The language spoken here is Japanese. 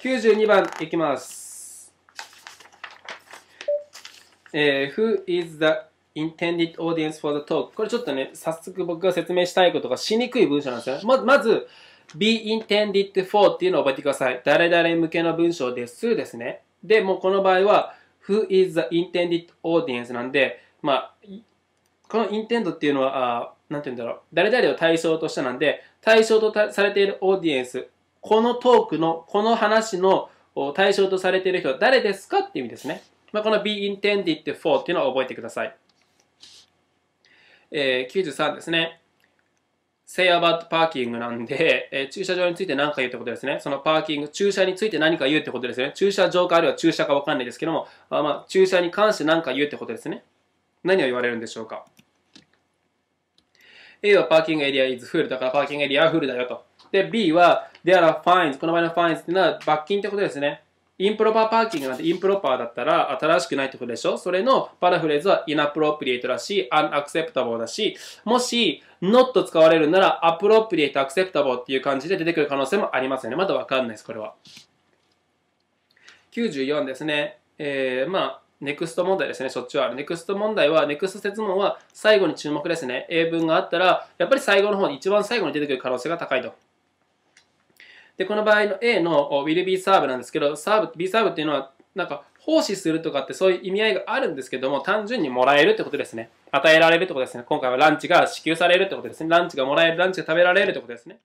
92番いきます。えー、Who is the intended audience for the talk? これちょっとね、早速僕が説明したいことがしにくい文章なんですよね。ままず、be intended for っていうのを覚えてください。誰々向けの文章ですですね。で、もうこの場合は、Who is the intended audience なんで、まあ、このインテン d っていうのは、あなんて言うんだろう。誰々を対象としたなんで、対象とされているオーディエンスこのトークの、この話の対象とされている人は誰ですかっていう意味ですね。まあ、この be intended for っていうのを覚えてください。えー、93ですね。say about parking なんで、えー、駐車場について何か言うってことですね。そのパーキング、駐車について何か言うってことですね。駐車場かあるいは駐車かわかんないですけども、あまあ、駐車に関して何か言うってことですね。何を言われるんでしょうか。A はパーキングエリア is full だからパーキングエリアはフルだよと。で、B は、there are fines。この場合の fines っていうのは罰金ってことですね。インプロパーパーキングなんてインプロパーだったら新しくないってことでしょそれのパラフレーズは p r プロプリエ t トだし、c c アクセプタボーだし、もし not 使われるならアプロプリエ c トアクセプタボーっていう感じで出てくる可能性もありますよね。まだわかんないです、これは。94ですね。えー、まあ、ネクスト問題ですね、そっちは。ネクスト問題は、ネクスト説問は最後に注目ですね。英文があったら、やっぱり最後の方に、一番最後に出てくる可能性が高いと。で、この場合の A の will be serve なんですけど、serve、be serve っていうのは、なんか、奉仕するとかってそういう意味合いがあるんですけども、単純にもらえるってことですね。与えられるってことですね。今回はランチが支給されるってことですね。ランチがもらえる、ランチが食べられるってことですね。